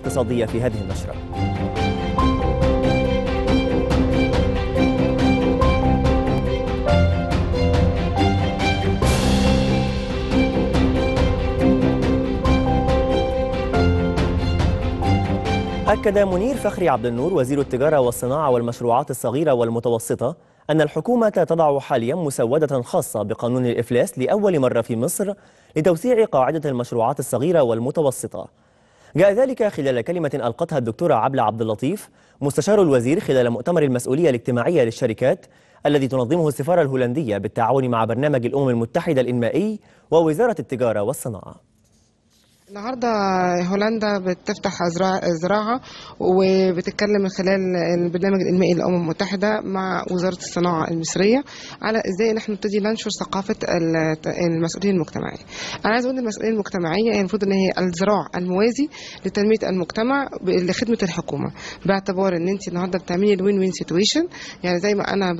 اقتصادية في هذه النشرة أكد منير فخري عبد النور وزير التجارة والصناعة والمشروعات الصغيرة والمتوسطة أن الحكومة تضع حاليا مسودة خاصة بقانون الإفلاس لأول مرة في مصر لتوسيع قاعدة المشروعات الصغيرة والمتوسطة جاء ذلك خلال كلمة ألقتها الدكتورة عبلة عبد اللطيف مستشار الوزير خلال مؤتمر المسؤولية الاجتماعية للشركات الذي تنظمه السفارة الهولندية بالتعاون مع برنامج الأمم المتحدة الإنمائي ووزارة التجارة والصناعة النهارده هولندا بتفتح زراعه وبتتكلم من خلال البرنامج الانمائي للامم المتحده مع وزاره الصناعه المصريه على ازاي ان احنا نبتدي ننشر ثقافه المسؤولين المجتمعيه. انا عايز اقول المسؤوليه المجتمعيه هي يعني المفروض ان هي الزراع الموازي لتنميه المجتمع لخدمه الحكومه باعتبار ان انت النهارده بتعملي الوين وين سيتويشن يعني زي ما انا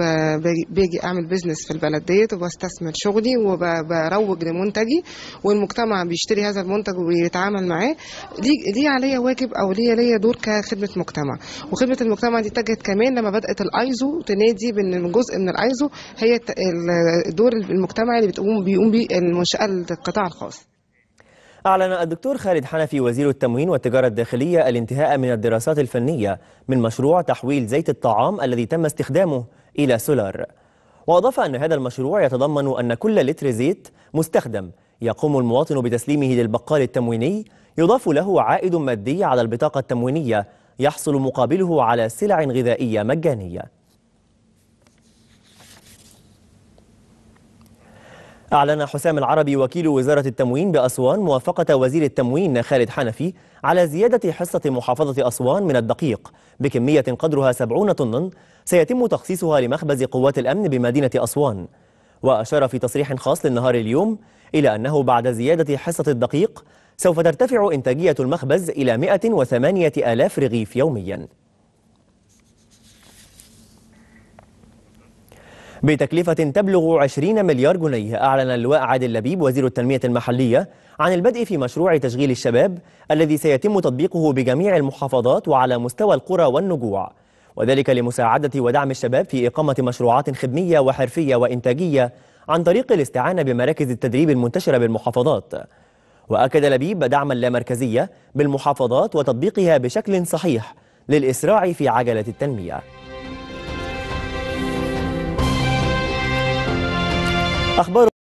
باجي اعمل بزنس في البلد ديت وبستثمر شغلي وبروج لمنتجي والمجتمع بيشتري هذا المنتج وبي يتعامل معاه دي دي عليا واجب او ليا ليا دور كخدمه مجتمع وخدمه المجتمع دي اتجهت كمان لما بدات الايزو تنادي بان جزء من الايزو هي الدور المجتمعي اللي بتقوم بيقوم بيه المنشاه القطاع الخاص أعلن الدكتور خالد حنفي وزير التموين والتجارة الداخلية الانتهاء من الدراسات الفنية من مشروع تحويل زيت الطعام الذي تم استخدامه إلى سولار وأضاف أن هذا المشروع يتضمن أن كل لتر زيت مستخدم يقوم المواطن بتسليمه للبقال التمويني يضاف له عائد مادي على البطاقة التموينية يحصل مقابله على سلع غذائية مجانية أعلن حسام العربي وكيل وزارة التموين بأسوان موافقة وزير التموين خالد حنفي على زيادة حصة محافظة أسوان من الدقيق بكمية قدرها 70 طنا سيتم تخصيصها لمخبز قوات الأمن بمدينة أسوان وأشار في تصريح خاص للنهار اليوم إلى أنه بعد زيادة حصة الدقيق سوف ترتفع إنتاجية المخبز إلى 108 ألاف رغيف يومياً بتكلفة تبلغ 20 مليار جنيه أعلن اللواء عادل لبيب وزير التنمية المحلية عن البدء في مشروع تشغيل الشباب الذي سيتم تطبيقه بجميع المحافظات وعلى مستوى القرى والنجوع وذلك لمساعدة ودعم الشباب في إقامة مشروعات خدمية وحرفية وإنتاجية عن طريق الاستعانة بمراكز التدريب المنتشرة بالمحافظات وأكد لبيب دعم اللامركزية بالمحافظات وتطبيقها بشكل صحيح للإسراع في عجلة التنمية أخبار